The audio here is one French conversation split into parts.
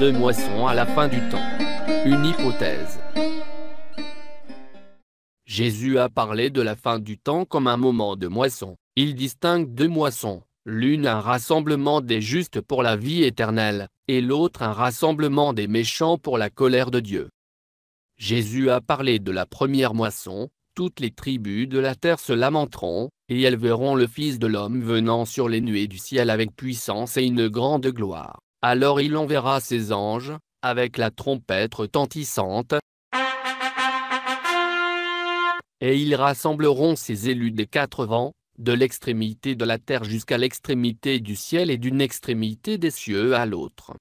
Deux moissons à la fin du temps. Une hypothèse. Jésus a parlé de la fin du temps comme un moment de moisson. Il distingue deux moissons, l'une un rassemblement des justes pour la vie éternelle, et l'autre un rassemblement des méchants pour la colère de Dieu. Jésus a parlé de la première moisson, toutes les tribus de la terre se lamenteront, et elles verront le Fils de l'homme venant sur les nuées du ciel avec puissance et une grande gloire alors il enverra ses anges, avec la trompette retentissante, et ils rassembleront ses élus des quatre vents, de l'extrémité de la terre jusqu'à l'extrémité du ciel et d'une extrémité des cieux à l'autre.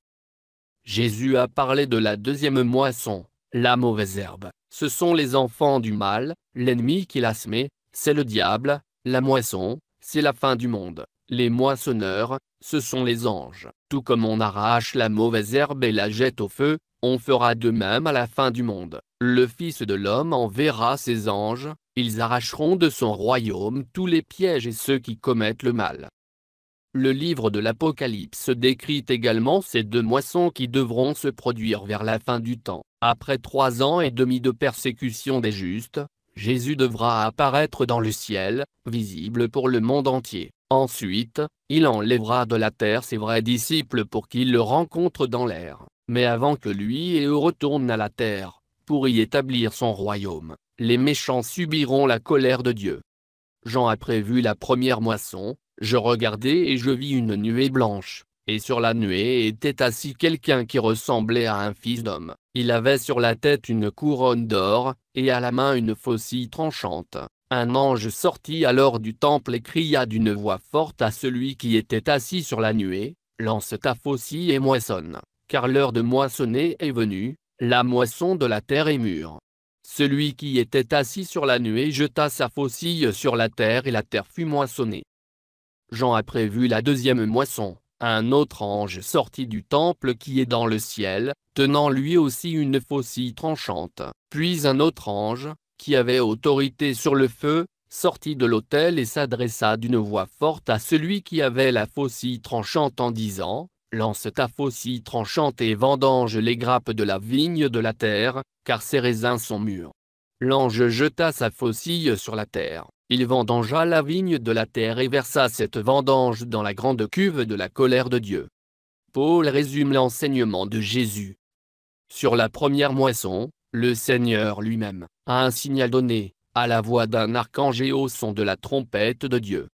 Jésus a parlé de la deuxième moisson, la mauvaise herbe. Ce sont les enfants du mal, l'ennemi qui l'a semé, c'est le diable, la moisson, c'est la fin du monde. Les moissonneurs, ce sont les anges. Tout comme on arrache la mauvaise herbe et la jette au feu, on fera de même à la fin du monde. Le Fils de l'homme enverra ses anges, ils arracheront de son royaume tous les pièges et ceux qui commettent le mal. Le livre de l'Apocalypse décrit également ces deux moissons qui devront se produire vers la fin du temps. Après trois ans et demi de persécution des justes, Jésus devra apparaître dans le ciel, visible pour le monde entier. Ensuite, il enlèvera de la terre ses vrais disciples pour qu'ils le rencontrent dans l'air, mais avant que lui et eux retournent à la terre, pour y établir son royaume, les méchants subiront la colère de Dieu. Jean a prévu la première moisson, je regardai et je vis une nuée blanche, et sur la nuée était assis quelqu'un qui ressemblait à un fils d'homme. Il avait sur la tête une couronne d'or, et à la main une faucille tranchante. Un ange sortit alors du temple et cria d'une voix forte à celui qui était assis sur la nuée, Lance ta faucille et moissonne, car l'heure de moissonner est venue, la moisson de la terre est mûre. Celui qui était assis sur la nuée jeta sa faucille sur la terre et la terre fut moissonnée. Jean a prévu la deuxième moisson un autre ange sortit du temple qui est dans le ciel, tenant lui aussi une faucille tranchante. Puis un autre ange, qui avait autorité sur le feu, sortit de l'autel et s'adressa d'une voix forte à celui qui avait la faucille tranchante en disant, Lance ta faucille tranchante et vendange les grappes de la vigne de la terre, car ses raisins sont mûrs. L'ange jeta sa faucille sur la terre. Il vendangea la vigne de la terre et versa cette vendange dans la grande cuve de la colère de Dieu. Paul résume l'enseignement de Jésus. Sur la première moisson, le Seigneur lui-même a un signal donné, à la voix d'un archange au son de la trompette de Dieu.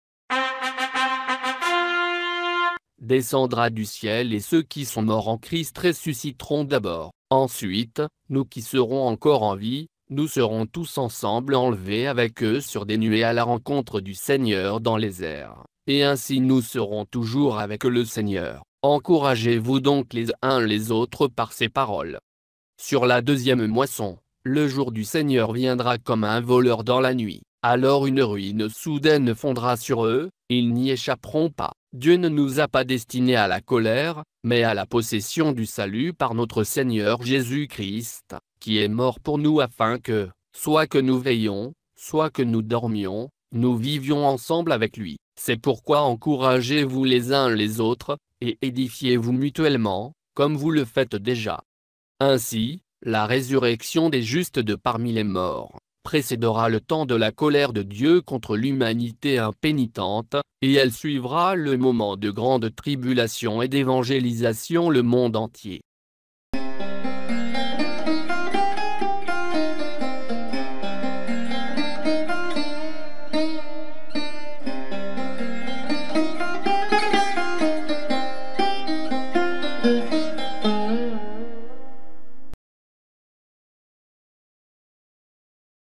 Descendra du ciel et ceux qui sont morts en Christ ressusciteront d'abord. Ensuite, nous qui serons encore en vie, nous serons tous ensemble enlevés avec eux sur des nuées à la rencontre du Seigneur dans les airs, et ainsi nous serons toujours avec le Seigneur. Encouragez-vous donc les uns les autres par ces paroles. Sur la deuxième moisson, le jour du Seigneur viendra comme un voleur dans la nuit, alors une ruine soudaine fondra sur eux, ils n'y échapperont pas. Dieu ne nous a pas destinés à la colère, mais à la possession du salut par notre Seigneur Jésus-Christ, qui est mort pour nous afin que, soit que nous veillions, soit que nous dormions, nous vivions ensemble avec lui. C'est pourquoi encouragez-vous les uns les autres, et édifiez-vous mutuellement, comme vous le faites déjà. Ainsi, la résurrection des justes de parmi les morts précédera le temps de la colère de Dieu contre l'humanité impénitente, et elle suivra le moment de grande tribulation et d'évangélisation le monde entier.